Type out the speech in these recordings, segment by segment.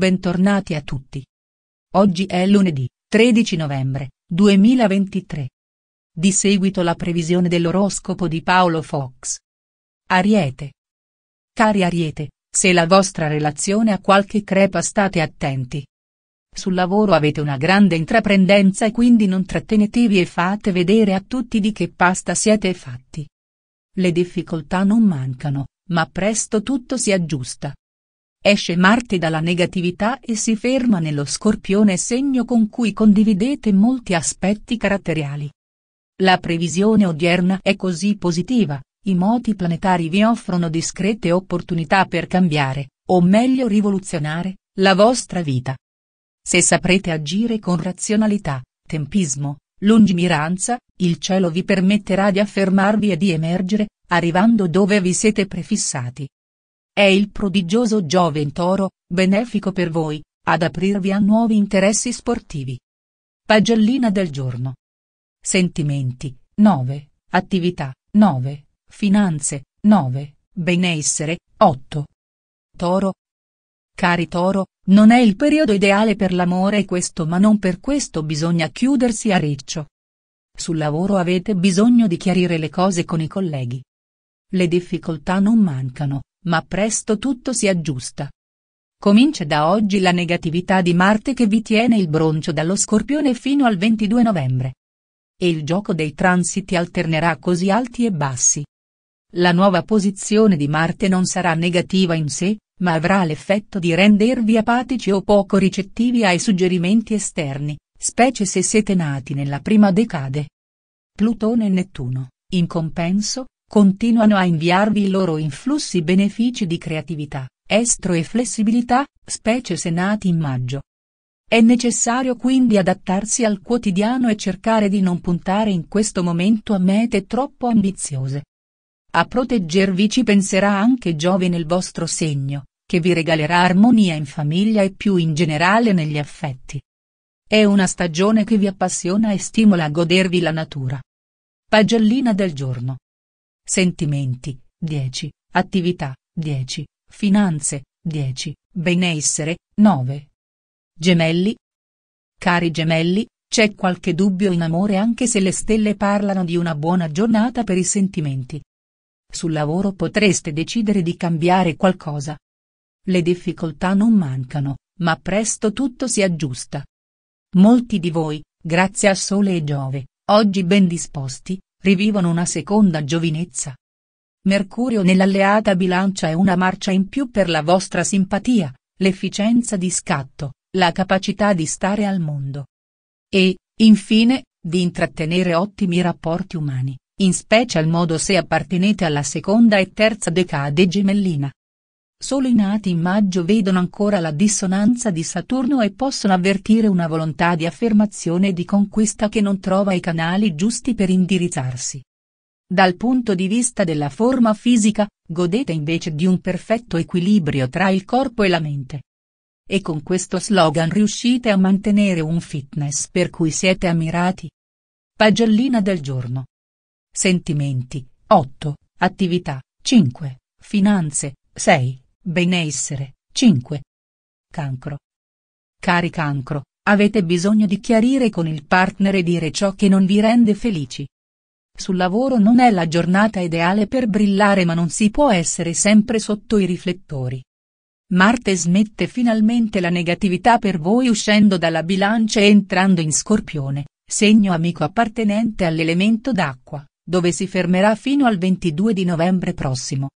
Bentornati a tutti. Oggi è lunedì, 13 novembre 2023. Di seguito la previsione dell'oroscopo di Paolo Fox. Ariete. Cari Ariete, se la vostra relazione ha qualche crepa state attenti. Sul lavoro avete una grande intraprendenza e quindi non trattenetevi e fate vedere a tutti di che pasta siete fatti. Le difficoltà non mancano, ma presto tutto si aggiusta. Esce Marte dalla negatività e si ferma nello scorpione segno con cui condividete molti aspetti caratteriali. La previsione odierna è così positiva, i moti planetari vi offrono discrete opportunità per cambiare, o meglio rivoluzionare, la vostra vita. Se saprete agire con razionalità, tempismo, lungimiranza, il cielo vi permetterà di affermarvi e di emergere, arrivando dove vi siete prefissati. È il prodigioso Giove in Toro, benefico per voi, ad aprirvi a nuovi interessi sportivi. Pagellina del giorno. Sentimenti, 9, attività, 9, finanze, 9, benessere, 8. Toro. Cari Toro, non è il periodo ideale per l'amore questo ma non per questo bisogna chiudersi a riccio. Sul lavoro avete bisogno di chiarire le cose con i colleghi. Le difficoltà non mancano, ma presto tutto si aggiusta. Comincia da oggi la negatività di Marte che vi tiene il broncio dallo scorpione fino al 22 novembre. E il gioco dei transiti alternerà così alti e bassi. La nuova posizione di Marte non sarà negativa in sé, ma avrà l'effetto di rendervi apatici o poco ricettivi ai suggerimenti esterni, specie se siete nati nella prima decade. Plutone e Nettuno, in compenso, continuano a inviarvi i loro influssi benefici di creatività, estro e flessibilità, specie se nati in maggio. È necessario quindi adattarsi al quotidiano e cercare di non puntare in questo momento a mete troppo ambiziose. A proteggervi ci penserà anche Giove nel vostro segno, che vi regalerà armonia in famiglia e più in generale negli affetti. È una stagione che vi appassiona e stimola a godervi la natura. Pagellina del giorno sentimenti, 10, attività, 10, finanze, 10, benessere, 9. Gemelli. Cari gemelli, c'è qualche dubbio in amore anche se le stelle parlano di una buona giornata per i sentimenti. Sul lavoro potreste decidere di cambiare qualcosa. Le difficoltà non mancano, ma presto tutto si aggiusta. Molti di voi, grazie a Sole e Giove, oggi ben disposti, rivivono una seconda giovinezza. Mercurio nell'alleata bilancia è una marcia in più per la vostra simpatia, l'efficienza di scatto, la capacità di stare al mondo. E, infine, di intrattenere ottimi rapporti umani, in special modo se appartenete alla seconda e terza decade gemellina. Solo i nati in maggio vedono ancora la dissonanza di Saturno e possono avvertire una volontà di affermazione e di conquista che non trova i canali giusti per indirizzarsi. Dal punto di vista della forma fisica, godete invece di un perfetto equilibrio tra il corpo e la mente. E con questo slogan riuscite a mantenere un fitness per cui siete ammirati. Pagellina del giorno. Sentimenti, 8, attività, 5, finanze, 6. Benessere 5. Cancro. Cari cancro, avete bisogno di chiarire con il partner e dire ciò che non vi rende felici. Sul lavoro non è la giornata ideale per brillare ma non si può essere sempre sotto i riflettori. Marte smette finalmente la negatività per voi uscendo dalla bilancia e entrando in scorpione, segno amico appartenente all'elemento d'acqua, dove si fermerà fino al 22 di novembre prossimo.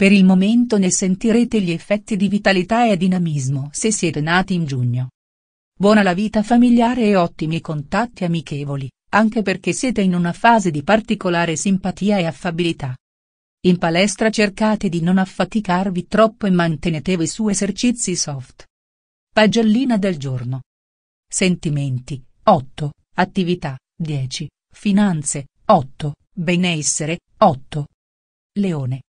Per il momento ne sentirete gli effetti di vitalità e dinamismo se siete nati in giugno. Buona la vita familiare e ottimi contatti amichevoli, anche perché siete in una fase di particolare simpatia e affabilità. In palestra cercate di non affaticarvi troppo e mantenetevi su esercizi soft. Pagellina del giorno. Sentimenti, 8, attività, 10, finanze, 8, benessere, 8. Leone,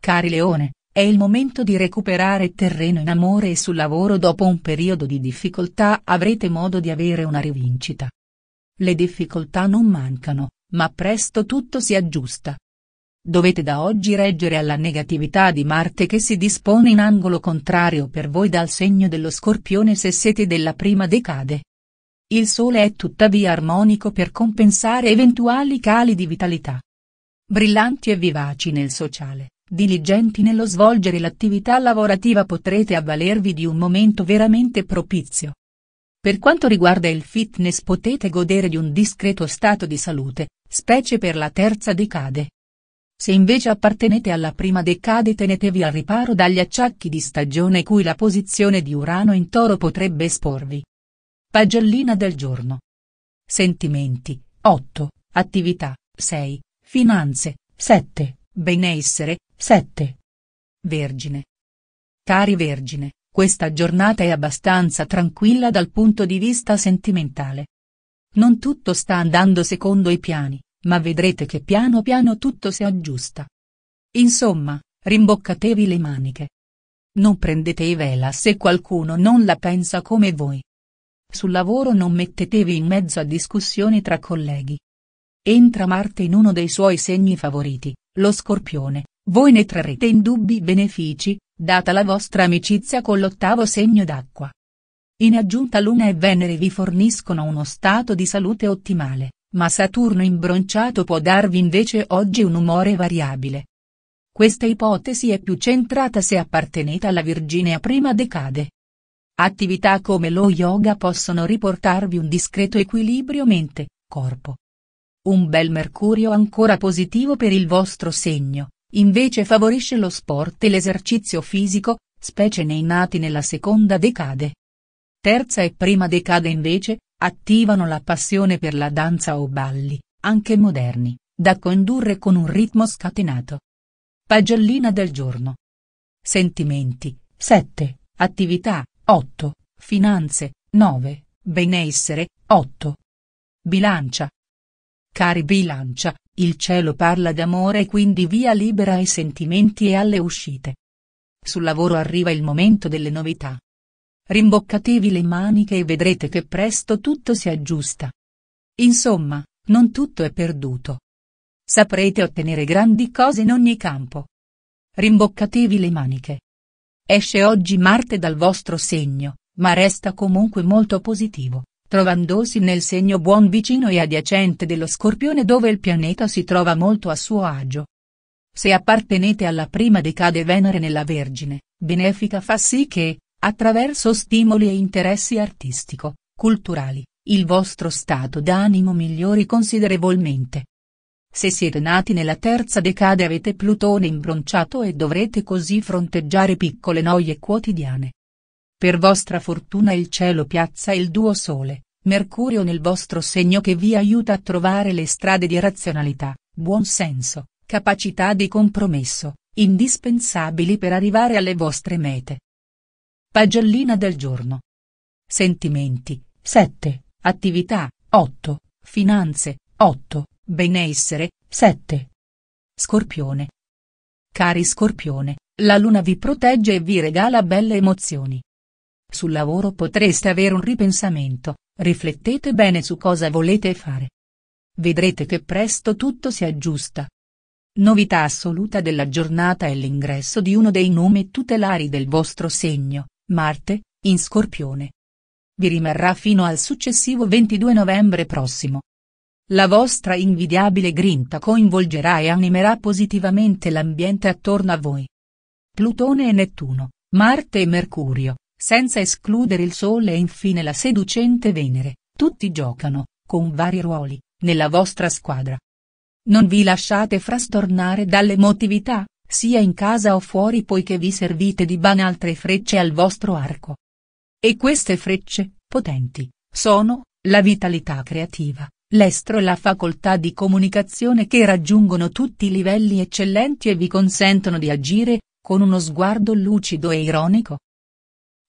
Cari Leone, è il momento di recuperare terreno in amore e sul lavoro dopo un periodo di difficoltà avrete modo di avere una rivincita. Le difficoltà non mancano, ma presto tutto si aggiusta. Dovete da oggi reggere alla negatività di Marte che si dispone in angolo contrario per voi dal segno dello scorpione se siete della prima decade. Il Sole è tuttavia armonico per compensare eventuali cali di vitalità. Brillanti e vivaci nel sociale Diligenti nello svolgere l'attività lavorativa potrete avvalervi di un momento veramente propizio. Per quanto riguarda il fitness potete godere di un discreto stato di salute, specie per la terza decade. Se invece appartenete alla prima decade tenetevi al riparo dagli acciacchi di stagione cui la posizione di Urano in toro potrebbe esporvi. Pagellina del giorno. Sentimenti, 8, attività, 6, finanze, 7, benessere, 7. Vergine. Cari Vergine, questa giornata è abbastanza tranquilla dal punto di vista sentimentale. Non tutto sta andando secondo i piani, ma vedrete che piano piano tutto si aggiusta. Insomma, rimboccatevi le maniche. Non prendete i vela se qualcuno non la pensa come voi. Sul lavoro non mettetevi in mezzo a discussioni tra colleghi. Entra Marte in uno dei suoi segni favoriti, lo scorpione, voi ne trarrete indubbi benefici, data la vostra amicizia con l'ottavo segno d'acqua. In aggiunta Luna e Venere vi forniscono uno stato di salute ottimale, ma Saturno imbronciato può darvi invece oggi un umore variabile. Questa ipotesi è più centrata se appartenete alla Virginia prima decade. Attività come lo yoga possono riportarvi un discreto equilibrio mente, corpo. Un bel mercurio ancora positivo per il vostro segno, Invece favorisce lo sport e l'esercizio fisico, specie nei nati nella seconda decade. Terza e prima decade invece, attivano la passione per la danza o balli, anche moderni, da condurre con un ritmo scatenato. Pagellina del giorno. Sentimenti, 7, attività, 8, finanze, 9, benessere, 8. Bilancia. Cari bilancia, il cielo parla d'amore e quindi via libera ai sentimenti e alle uscite. Sul lavoro arriva il momento delle novità. Rimboccatevi le maniche e vedrete che presto tutto si aggiusta. Insomma, non tutto è perduto. Saprete ottenere grandi cose in ogni campo. Rimboccatevi le maniche. Esce oggi Marte dal vostro segno, ma resta comunque molto positivo, trovandosi nel segno buon vicino e adiacente dello scorpione dove il pianeta si trova molto a suo agio. Se appartenete alla prima decade Venere nella Vergine, benefica fa sì che, attraverso stimoli e interessi artistico, culturali, il vostro stato d'animo migliori considerevolmente. Se siete nati nella terza decade avete Plutone imbronciato e dovrete così fronteggiare piccole noie quotidiane, per vostra fortuna il cielo piazza il duo sole, Mercurio nel vostro segno che vi aiuta a trovare le strade di razionalità, buon senso, capacità di compromesso, indispensabili per arrivare alle vostre mete. Pagellina del giorno. Sentimenti, 7, attività, 8, finanze, 8, benessere, 7. Scorpione. Cari Scorpione, la luna vi protegge e vi regala belle emozioni. Sul lavoro potreste avere un ripensamento, riflettete bene su cosa volete fare. Vedrete che presto tutto si aggiusta. Novità assoluta della giornata è l'ingresso di uno dei nomi tutelari del vostro segno, Marte, in Scorpione. Vi rimarrà fino al successivo 22 novembre prossimo. La vostra invidiabile grinta coinvolgerà e animerà positivamente l'ambiente attorno a voi. Plutone e Nettuno, Marte e Mercurio, senza escludere il Sole e infine la seducente Venere, tutti giocano, con vari ruoli, nella vostra squadra. Non vi lasciate frastornare dall'emotività, sia in casa o fuori poiché vi servite di ban altre frecce al vostro arco. E queste frecce, potenti, sono, la vitalità creativa, l'estro e la facoltà di comunicazione che raggiungono tutti i livelli eccellenti e vi consentono di agire, con uno sguardo lucido e ironico,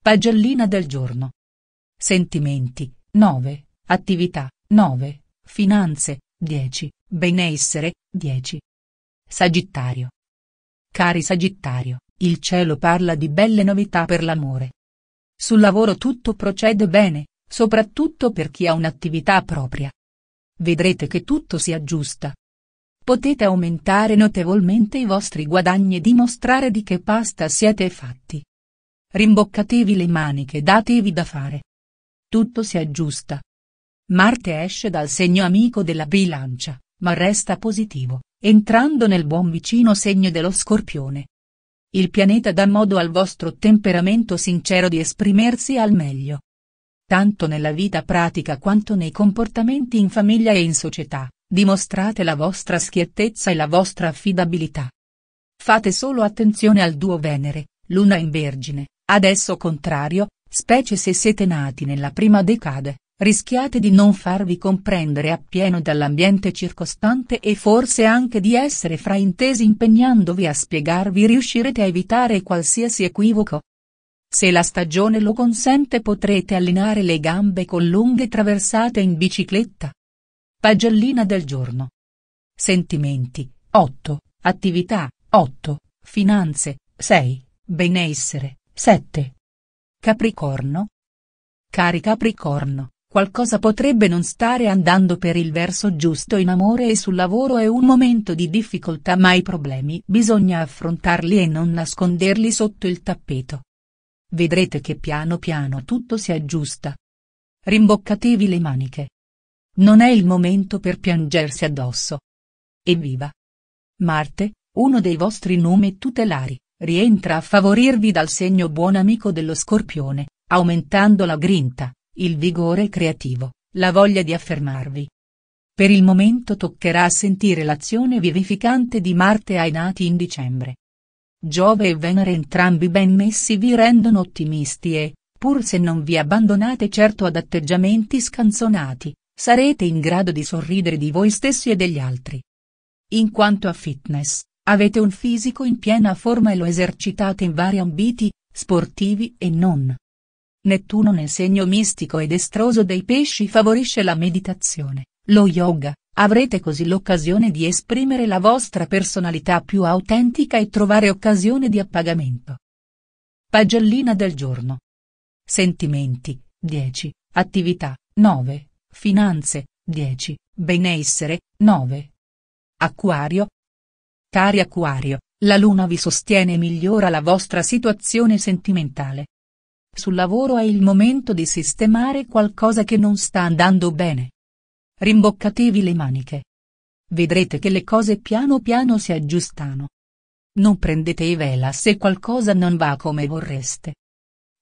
Pagellina del giorno. Sentimenti, 9. Attività, 9. Finanze, 10. Benessere, 10. Sagittario. Cari Sagittario, il cielo parla di belle novità per l'amore. Sul lavoro tutto procede bene, soprattutto per chi ha un'attività propria. Vedrete che tutto si aggiusta. Potete aumentare notevolmente i vostri guadagni e dimostrare di che pasta siete fatti. Rimboccatevi le maniche datevi da fare. Tutto si aggiusta. Marte esce dal segno amico della bilancia, ma resta positivo, entrando nel buon vicino segno dello scorpione. Il pianeta dà modo al vostro temperamento sincero di esprimersi al meglio. Tanto nella vita pratica quanto nei comportamenti in famiglia e in società, dimostrate la vostra schiettezza e la vostra affidabilità. Fate solo attenzione al duo Venere, Luna in Vergine, Adesso contrario, specie se siete nati nella prima decade, rischiate di non farvi comprendere appieno dall'ambiente circostante e forse anche di essere fraintesi impegnandovi a spiegarvi riuscirete a evitare qualsiasi equivoco. Se la stagione lo consente potrete allenare le gambe con lunghe traversate in bicicletta. Pagellina del giorno. Sentimenti, 8, attività, 8, finanze, 6, benessere, 7. Capricorno. Cari Capricorno, qualcosa potrebbe non stare andando per il verso giusto in amore e sul lavoro è un momento di difficoltà ma i problemi bisogna affrontarli e non nasconderli sotto il tappeto. Vedrete che piano piano tutto si aggiusta. Rimboccatevi le maniche. Non è il momento per piangersi addosso. Evviva! Marte, uno dei vostri nomi tutelari, rientra a favorirvi dal segno buon amico dello scorpione, aumentando la grinta, il vigore creativo, la voglia di affermarvi. Per il momento toccherà sentire l'azione vivificante di Marte ai nati in dicembre. Giove e Venere entrambi ben messi vi rendono ottimisti e, pur se non vi abbandonate certo ad atteggiamenti scanzonati, sarete in grado di sorridere di voi stessi e degli altri. In quanto a fitness, Avete un fisico in piena forma e lo esercitate in vari ambiti, sportivi e non. Nettuno nel segno mistico e destroso dei pesci favorisce la meditazione, lo yoga, avrete così l'occasione di esprimere la vostra personalità più autentica e trovare occasione di appagamento. Pagellina del giorno. Sentimenti, 10, attività, 9, finanze, 10, benessere, 9. Acquario, Cari Acquario, la luna vi sostiene e migliora la vostra situazione sentimentale. Sul lavoro è il momento di sistemare qualcosa che non sta andando bene. Rimboccatevi le maniche. Vedrete che le cose piano piano si aggiustano. Non prendete i vela se qualcosa non va come vorreste.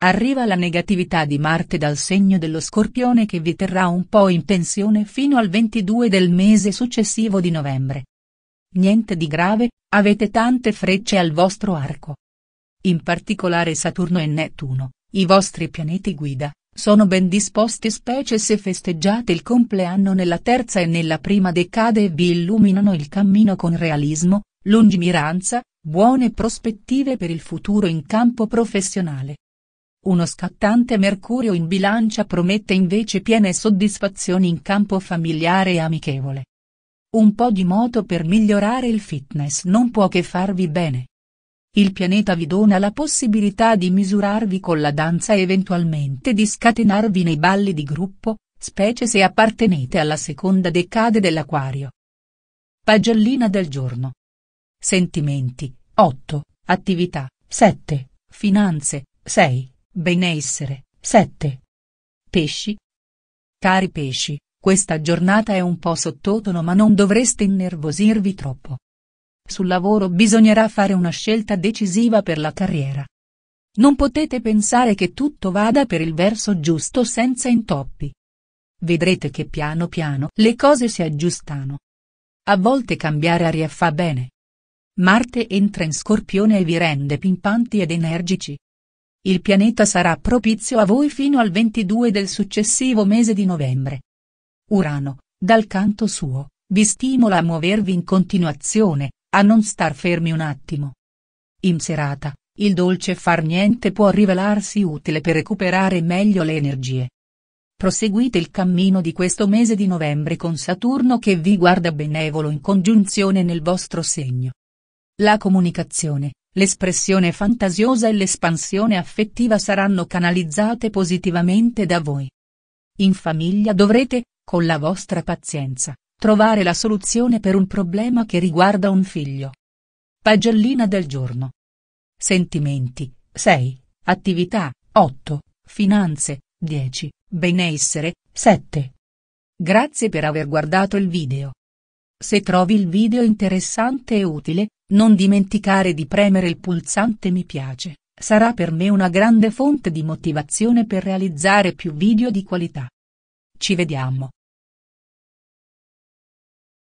Arriva la negatività di Marte dal segno dello scorpione che vi terrà un po' in tensione fino al 22 del mese successivo di novembre. Niente di grave, avete tante frecce al vostro arco. In particolare Saturno e Nettuno, i vostri pianeti guida, sono ben disposti specie se festeggiate il compleanno nella terza e nella prima decade e vi illuminano il cammino con realismo, lungimiranza, buone prospettive per il futuro in campo professionale. Uno scattante Mercurio in bilancia promette invece piene soddisfazioni in campo familiare e amichevole. Un po' di moto per migliorare il fitness non può che farvi bene. Il pianeta vi dona la possibilità di misurarvi con la danza e eventualmente di scatenarvi nei balli di gruppo, specie se appartenete alla seconda decade dell'acquario. Pagellina del giorno. Sentimenti, 8, attività, 7, finanze, 6, benessere, 7. Pesci. Cari pesci, questa giornata è un po' sottotono ma non dovreste innervosirvi troppo. Sul lavoro bisognerà fare una scelta decisiva per la carriera. Non potete pensare che tutto vada per il verso giusto senza intoppi. Vedrete che piano piano le cose si aggiustano. A volte cambiare aria fa bene. Marte entra in Scorpione e vi rende pimpanti ed energici. Il pianeta sarà propizio a voi fino al 22 del successivo mese di novembre. Urano, dal canto suo, vi stimola a muovervi in continuazione, a non star fermi un attimo. In serata, il dolce far niente può rivelarsi utile per recuperare meglio le energie. Proseguite il cammino di questo mese di novembre con Saturno che vi guarda benevolo in congiunzione nel vostro segno. La comunicazione, l'espressione fantasiosa e l'espansione affettiva saranno canalizzate positivamente da voi. In famiglia dovrete, con la vostra pazienza, trovare la soluzione per un problema che riguarda un figlio. Pagellina del giorno. Sentimenti, 6, attività, 8, finanze, 10, benessere, 7. Grazie per aver guardato il video. Se trovi il video interessante e utile, non dimenticare di premere il pulsante mi piace, sarà per me una grande fonte di motivazione per realizzare più video di qualità. Ci vediamo.